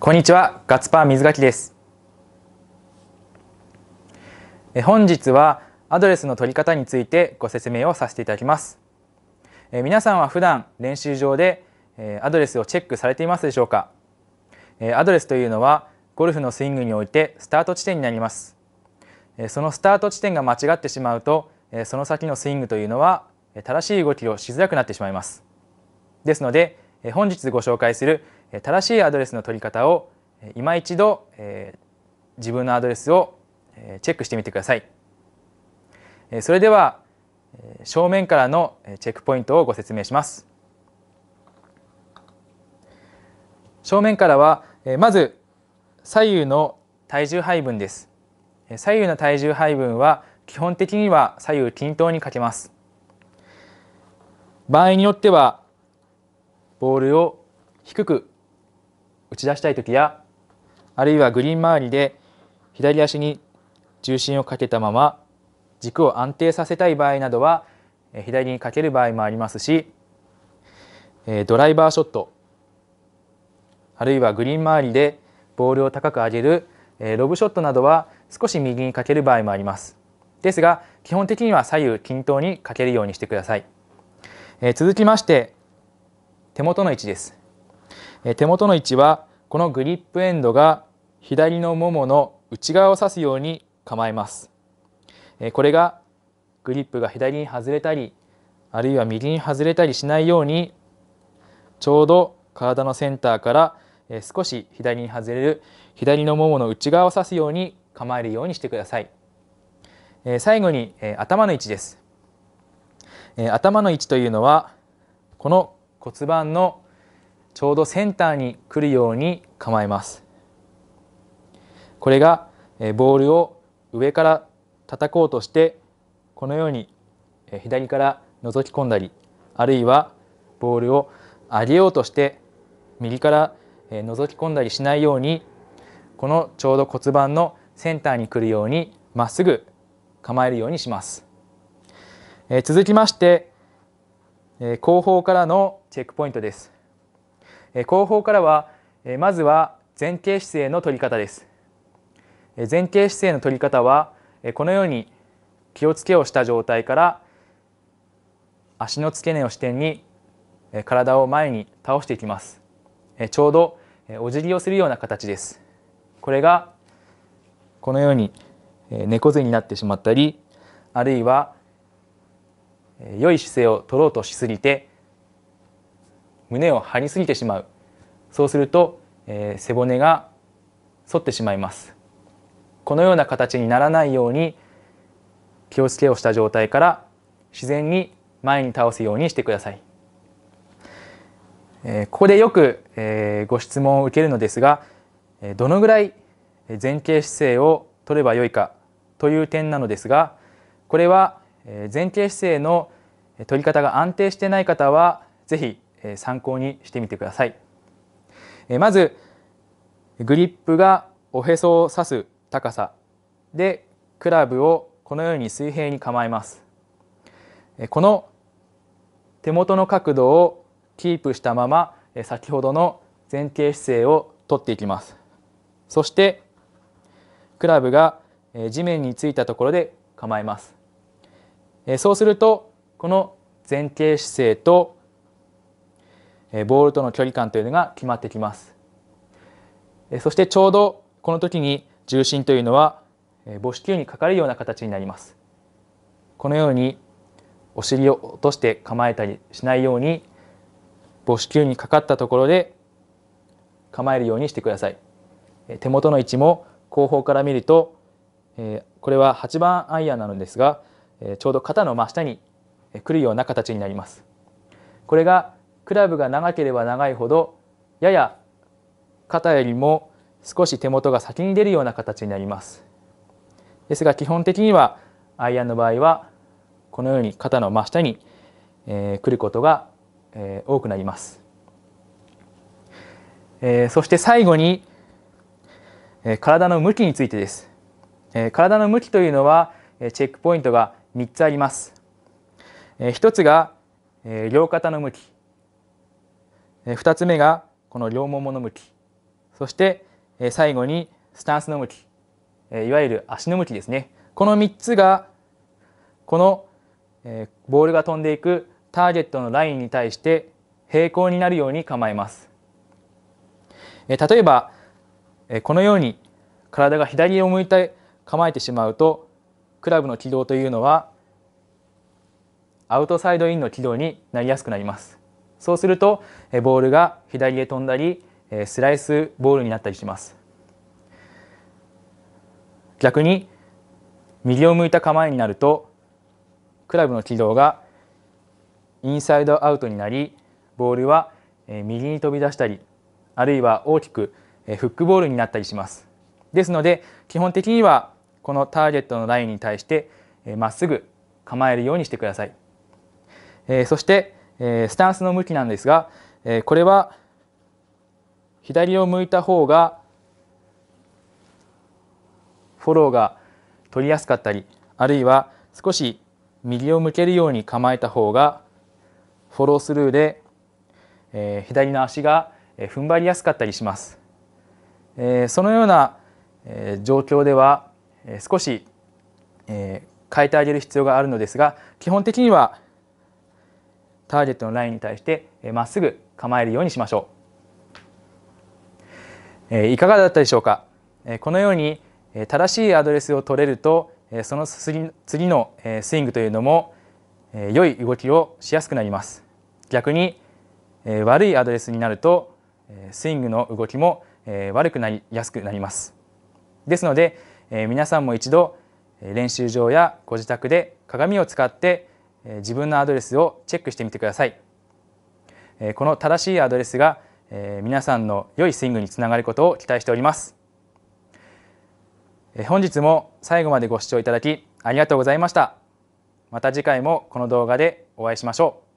こんにちは、ガッツパー水垣です。え本日はアドレスの取り方についてご説明をさせていただきます。え皆さんは普段練習場でえアドレスをチェックされていますでしょうかえアドレスというのはゴルフのスイングにおいてスタート地点になります。えそのスタート地点が間違ってしまうとえその先のスイングというのは正しい動きをしづらくなってしまいます。ですのでえ本日ご紹介する正しいアドレスの取り方を今一度自分のアドレスをチェックしてみてくださいそれでは正面からのチェックポイントをご説明します正面からはまず左右の体重配分です左右の体重配分は基本的には左右均等にかけます場合によってはボールを低く打ち出したい時やあるいはグリーン周りで左足に重心をかけたまま軸を安定させたい場合などは左にかける場合もありますしドライバーショットあるいはグリーン周りでボールを高く上げるロブショットなどは少し右にかける場合もありますですが基本的には左右均等にかけるようにしてください続きまして手元の位置です手元の位置はこのグリップエンドが左のももの内側を指すように構えますこれがグリップが左に外れたりあるいは右に外れたりしないようにちょうど体のセンターから少し左に外れる左のももの内側を指すように構えるようにしてください最後に頭の位置です頭の位置というのはこの骨盤のちょうどセンターに来るように構えますこれがボールを上から叩こうとしてこのように左から覗き込んだりあるいはボールを上げようとして右から覗き込んだりしないようにこのちょうど骨盤のセンターに来るようにまっすぐ構えるようにします、え続きまして、え後方からのチェックポイントです後方からはまずは前傾姿勢の取り方です前傾姿勢の取り方はこのように気をつけをした状態から足の付け根を支点に体を前に倒していきますちょうどお辞儀をするような形ですこれがこのように猫背になってしまったりあるいは良い姿勢を取ろうとしすぎて胸を張りすぎてしまうそうすると、えー、背骨が反ってしまいますこのような形にならないように気をつけをした状態から自然に前に倒すようにしてください、えー、ここでよく、えー、ご質問を受けるのですがどのぐらい前傾姿勢を取ればよいかという点なのですがこれは前傾姿勢の取り方が安定してない方は是非参考にしてみてください。まずグリップがおへそを刺す高さでクラブをこのように水平に構えます。この手元の角度をキープしたまま先ほどの前傾姿勢をとっていきます。そしてクラブが地面についたところで構えます。そうするとこの前傾姿勢とボールとの距離感というのが決まってきますそしてちょうどこの時に重心というのは母子球にかかるような形になりますこのようにお尻を落として構えたりしないように母子球にかかったところで構えるようにしてください手元の位置も後方から見るとこれは8番アイアンなのですがちょうど肩の真下に来るような形になりますこれがクラブが長ければ長いほどやや肩よりも少し手元が先に出るような形になりますですが基本的にはアイアンの場合はこのように肩の真下に、えー、来ることが、えー、多くなります、えー、そして最後に、えー、体の向きについてです、えー、体の向きというのは、えー、チェックポイントが3つあります、えー、1つが、えー、両肩の向き2つ目がこの両ももの向きそして最後にスタンスの向きいわゆる足の向きですねこの3つがこのボールが飛んでいくターゲットのラインに対して平行になるように構えます例えばこのように体が左を向いて構えてしまうとクラブの軌道というのはアウトサイドインの軌道になりやすくなりますそうするとボールが左へ飛んだりスライスボールになったりします逆に右を向いた構えになるとクラブの軌道がインサイドアウトになりボールは右に飛び出したりあるいは大きくフックボールになったりしますですので基本的にはこのターゲットのラインに対してまっすぐ構えるようにしてくださいそしてえー、スタンスの向きなんですが、えー、これは左を向いた方がフォローが取りやすかったりあるいは少し右を向けるように構えた方がフォロースルーで、えー、左の足が踏ん張りやすかったりします。えー、そのような、えー、状況では、えー、少し、えー、変えてあげる必要があるのですが基本的にはターゲットのラインに対してまっすぐ構えるようにしましょういかがだったでしょうかこのように正しいアドレスを取れるとその次のスイングというのも良い動きをしやすくなります逆に悪いアドレスになるとスイングの動きも悪くなりやすくなりますですので皆さんも一度練習場やご自宅で鏡を使って自分のアドレスをチェックしてみてくださいこの正しいアドレスが皆さんの良いスイングにつながることを期待しております本日も最後までご視聴いただきありがとうございましたまた次回もこの動画でお会いしましょう